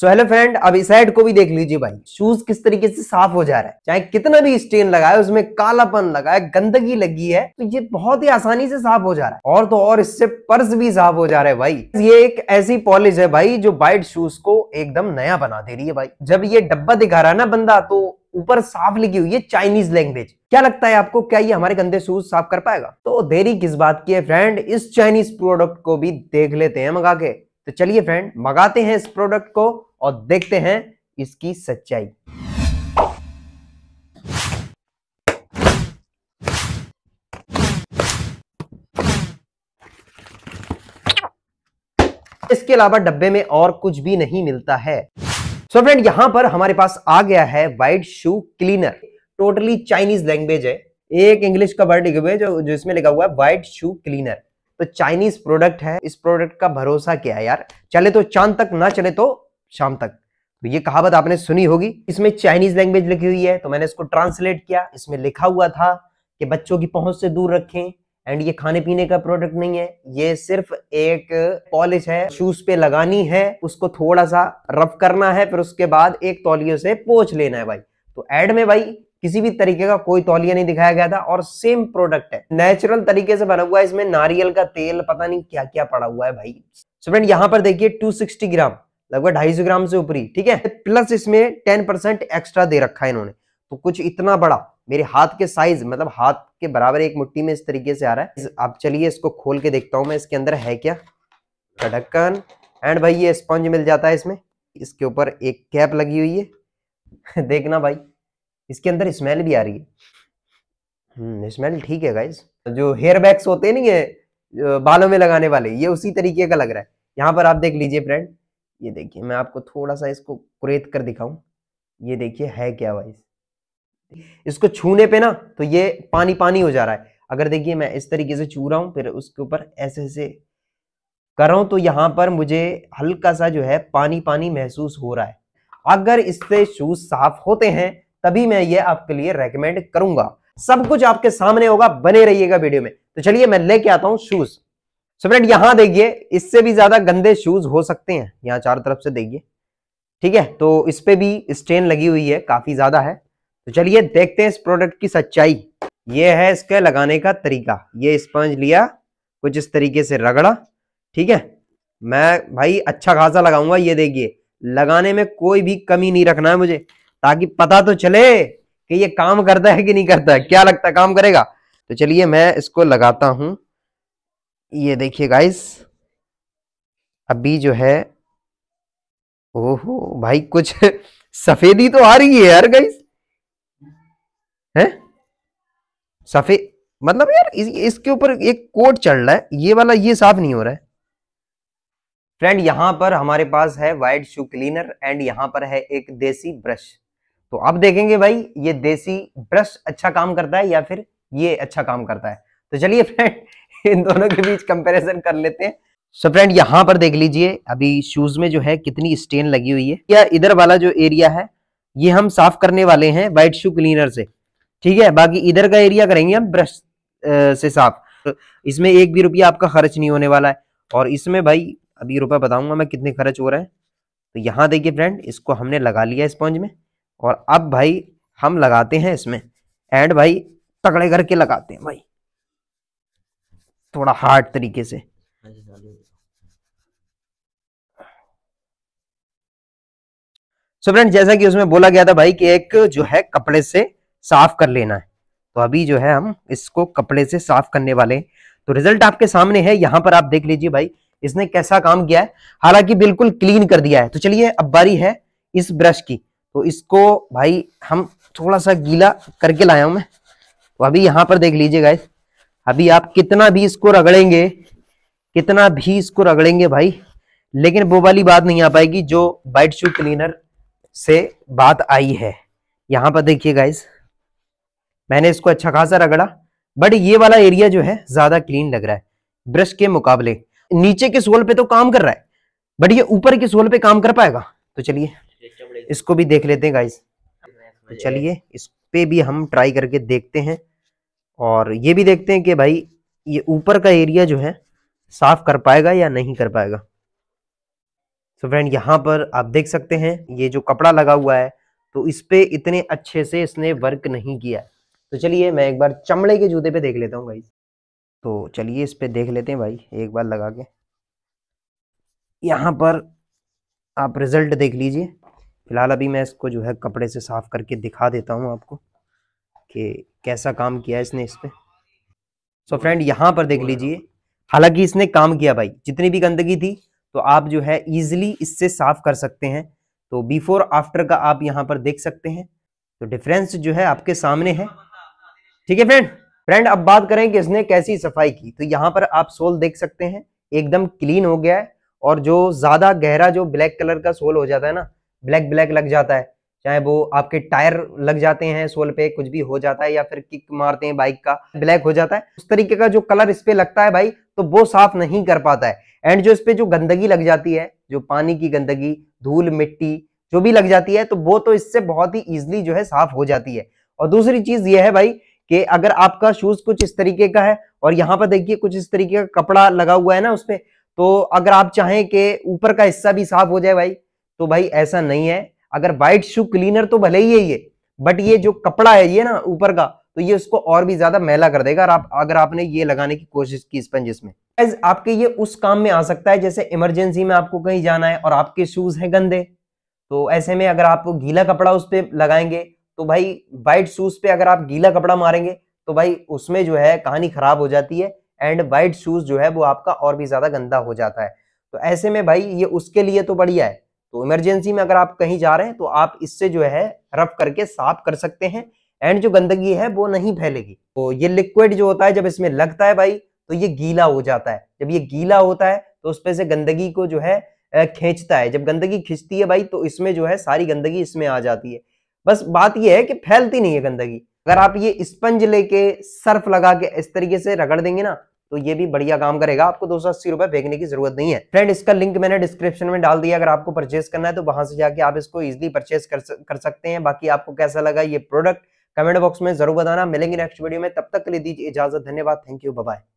so hello friend अब इस side को भी देख लीजिए भाई शूज किस तरीके से साफ हो जा रहा है चाहे कितना भी स्टेन लगा है उसमें कालापन लगा है गंदगी लगी है तो ये बहुत ही आसानी से साफ हो जा रहा है और तो और इससे पर्स भी साफ हो जा रहा है भाई ये एक ऐसी पॉलिश है भाई जो बाइट शूज को एकदम नया बना दे रही है भाई जब ये डब्बा दिखा रहा है ना बंदा तो ऊपर साफ लिखी हुई है चाइनीज लैंग्वेज क्या लगता है आपको क्या ये हमारे गंदे शूज साफ कर पाएगा तो देरी किस बात की है फ्रेंड इस चाइनीज प्रोडक्ट को भी देख लेते हैं मंगा के तो चलिए फ्रेंड मंगाते हैं इस प्रोडक्ट को और देखते हैं इसकी सच्चाई इसके अलावा डब्बे में और कुछ भी नहीं मिलता है सो so फ्रेंड यहां पर हमारे पास आ गया है white shoe cleaner totally Chinese language है एक इंग्लिश का वर्ड लिखे हुए जो जिसमें इसमें लिखा हुआ है वाइट शू क्लीनर तो चाइनीज प्रोडक्ट है इस प्रोडक्ट का भरोसा क्या है यार चले तो चांद तक ना चले तो शाम तक तो ये कहावत आपने सुनी होगी इसमें चाइनीज लैंग्वेज लिखी हुई है तो मैंने इसको ट्रांसलेट किया इसमें लिखा हुआ था कि बच्चों की पहुंच से दूर रखें एंड ये खाने पीने का प्रोडक्ट नहीं है ये सिर्फ एक पॉलिश है शूज पे लगानी है उसको थोड़ा सा रफ करना है फिर उसके बाद एक तौलियों से पोछ लेना है भाई तो एड में भाई किसी भी तरीके का कोई तौलिया नहीं दिखाया गया था और सेम प्रोडक्ट है नेचुरल तरीके से बना हुआ है इसमें नारियल का तेल पता नहीं क्या क्या पड़ा हुआ है भाई स्टूडेंट यहाँ पर देखिए 260 ग्राम लगभग ढाई ग्राम से ऊपरी ठीक है प्लस इसमें टेन एक्स्ट्रा दे रखा है इन्होंने तो कुछ इतना बड़ा मेरे हाथ के साइज मतलब हाथ के बराबर एक मुट्ठी में इस तरीके से आ रहा है आप चलिए इसको खोल के देखता हूं मैं इसके अंदर है क्या ढक्कन एंड भाई ये स्पंज मिल जाता है इसमें इसके ऊपर एक कैप लगी हुई है देखना भाई इसके अंदर स्मेल भी आ रही है स्मेल हम्म, ठीक है गाइज जो हेयर बैग्स होते नहीं है बालों में लगाने वाले ये उसी तरीके का लग रहा है यहाँ पर आप देख लीजिए फ्रेंड ये देखिए मैं आपको थोड़ा सा इसको कुरेत कर दिखाऊं ये देखिए है क्या वाइस इसको छूने पे ना तो ये पानी पानी हो जा रहा है अगर देखिए मैं इस तरीके से छू रहा हूं फिर उसके ऊपर ऐसे ऐसे कर रहा हूं तो यहाँ पर मुझे हल्का सा जो है पानी पानी महसूस हो रहा है अगर इससे शूज साफ होते हैं तभी मैं ये आपके लिए रेकमेंड करूंगा सब कुछ आपके सामने होगा बने रहिएगा वीडियो में तो चलिए मैं लेके आता हूं शूज सो फ्रेंड यहां देखिए इससे भी ज्यादा गंदे शूज हो सकते हैं यहाँ चारों तरफ से देखिए ठीक है तो इस पे भी स्टेन लगी हुई है काफी ज्यादा है तो चलिए देखते हैं इस प्रोडक्ट की सच्चाई ये है इसके लगाने का तरीका ये स्पंज लिया कुछ इस तरीके से रगड़ा ठीक है मैं भाई अच्छा खासा लगाऊंगा ये देखिए लगाने में कोई भी कमी नहीं रखना है मुझे ताकि पता तो चले कि ये काम करता है कि नहीं करता है क्या लगता है काम करेगा तो चलिए मैं इसको लगाता हूं ये देखिए गाइस अभी जो है ओहो भाई कुछ सफेदी तो आ रही है यार गाइस है सफेद मतलब यार इस, इसके ऊपर एक कोट चढ़ रहा है ये वाला ये साफ नहीं हो रहा है फ्रेंड यहां पर हमारे पास है वाइट शू क्लीनर एंड यहां पर है एक देसी ब्रश तो अब देखेंगे भाई ये देसी ब्रश अच्छा काम करता है या फिर ये अच्छा काम करता है तो चलिए फ्रेंड इन दोनों के बीच कंपेरिजन कर लेते हैं सो फ्रेंड यहाँ पर देख लीजिए अभी शूज में जो है कितनी स्टेन लगी हुई है या इधर वाला जो एरिया है ये हम साफ करने वाले हैं वाइट शू क्लीनर से ठीक है बाकी इधर का एरिया करेंगे हम ब्रश से साफ तो इसमें एक भी रुपया आपका खर्च नहीं होने वाला है और इसमें भाई अभी रुपया बताऊंगा मैं कितने खर्च हो रहा है तो यहाँ देखिए फ्रेंड इसको हमने लगा लिया स्पॉन्ज में और अब भाई हम लगाते हैं इसमें एंड भाई तगड़े करके लगाते हैं भाई थोड़ा हार्ड तरीके से सो फ्रेंड जैसा कि उसमें बोला गया था भाई कि एक जो है कपड़े से साफ कर लेना है तो अभी जो है हम इसको कपड़े से साफ करने वाले तो रिजल्ट आपके सामने है यहां पर आप देख लीजिए भाई इसने कैसा काम किया है हालांकि बिल्कुल क्लीन कर दिया है तो चलिए अब बारी है इस ब्रश की तो इसको भाई हम थोड़ा सा गीला करके लाया हूं मैं तो अभी यहाँ पर देख लीजिए गाइस अभी आप कितना भी इसको रगड़ेंगे कितना भी इसको रगड़ेंगे भाई लेकिन वो वाली बात नहीं आ पाएगी जो बाइट शू क्लीनर से बात आई है यहाँ पर देखिए गाइस मैंने इसको अच्छा खासा रगड़ा बट ये वाला एरिया जो है ज्यादा क्लीन लग रहा है ब्रश के मुकाबले नीचे के सोल पे तो काम कर रहा है बट ये ऊपर के सोल पे काम कर पाएगा तो चलिए इसको भी देख लेते हैं गाइस तो, तो चलिए इस पे भी हम ट्राई करके देखते हैं और ये भी देखते हैं कि भाई ये ऊपर का एरिया जो है साफ कर पाएगा या नहीं कर पाएगा तो फ्रेंड यहाँ पर आप देख सकते हैं ये जो कपड़ा लगा हुआ है तो इस पे इतने अच्छे से इसने वर्क नहीं किया है तो चलिए मैं एक बार चमड़े के जूते पे देख लेता हूँ भाई तो चलिए इस पे देख लेते हैं भाई एक बार लगा के यहाँ पर आप रिजल्ट देख लीजिए फ़िलहाल अभी मैं इसको जो है कपड़े से साफ़ करके दिखा देता हूँ आपको कि कैसा काम किया इसने इस पर सो फ्रेंड यहाँ पर देख लीजिए हालांकि इसने काम किया भाई जितनी भी गंदगी थी तो आप जो है इजिली इससे साफ़ कर सकते हैं तो बिफोर आफ्टर का आप यहाँ पर देख सकते हैं तो डिफरेंस जो है आपके सामने है ठीक है फ्रेंड फ्रेंड अब बात करें कि इसने कैसी सफाई की तो यहाँ पर आप सोल देख सकते हैं एकदम क्लीन हो गया है और जो ज़्यादा गहरा जो ब्लैक कलर का सोल हो जाता है ना ब्लैक ब्लैक लग जाता है चाहे वो आपके टायर लग जाते हैं सोल पे कुछ भी हो जाता है या फिर किक मारते हैं बाइक का ब्लैक हो जाता है उस तरीके का जो कलर इस पे लगता है भाई तो वो साफ नहीं कर पाता है एंड जो इस पे जो गंदगी लग जाती है जो पानी की गंदगी धूल मिट्टी जो भी लग जाती है तो वो तो इससे बहुत ही ईजिली जो है साफ हो जाती है और दूसरी चीज ये है भाई कि अगर आपका शूज कुछ इस तरीके का है और यहाँ पर देखिए कुछ इस तरीके का कपड़ा लगा हुआ है ना उसपे तो अगर आप चाहें कि ऊपर का हिस्सा भी साफ हो जाए भाई तो भाई ऐसा नहीं है अगर वाइट शू क्लीनर तो भले ही है ये बट ये जो कपड़ा है ये ना ऊपर का तो ये उसको और भी ज्यादा मैला कर देगा आप अगर आपने ये लगाने की कोशिश की स्पंज में एज आपके ये उस काम में आ सकता है जैसे इमरजेंसी में आपको कहीं जाना है और आपके शूज हैं गंदे तो ऐसे में अगर आप गीला कपड़ा उस पर लगाएंगे तो भाई वाइट शूज पे अगर आप गीला कपड़ा मारेंगे तो भाई उसमें जो है कहानी खराब हो जाती है एंड वाइट शूज जो है वो आपका और भी ज्यादा गंदा हो जाता है तो ऐसे में भाई ये उसके लिए तो बढ़िया है तो इमरजेंसी में अगर आप कहीं जा रहे हैं तो आप इससे जो है रफ करके साफ कर सकते हैं एंड जो गंदगी है वो नहीं फैलेगी तो ये लिक्विड जो होता है जब इसमें लगता है भाई तो ये गीला हो जाता है जब ये गीला होता है तो उसमें से गंदगी को जो है खींचता है जब गंदगी खींचती है भाई तो इसमें जो है सारी गंदगी इसमें आ जाती है बस बात यह है कि फैलती नहीं है गंदगी अगर आप ये स्पंज लेके सर्फ लगा के इस तरीके से रगड़ देंगे ना तो ये भी बढ़िया काम करेगा आपको दो सौ अस्सी रुपए की जरूरत नहीं है फ्रेंड इसका लिंक मैंने डिस्क्रिप्शन में डाल दिया अगर आपको परचेज करना है तो वहां से जाके आप इसको इजिली परचेस कर, कर सकते हैं बाकी आपको कैसा लगा ये प्रोडक्ट कमेंट बॉक्स में जरूर बताना मिलेंगे नेक्स्ट वीडियो में तब तक के लिए दीजिए इजाजत धन्यवाद थैंक यू बाय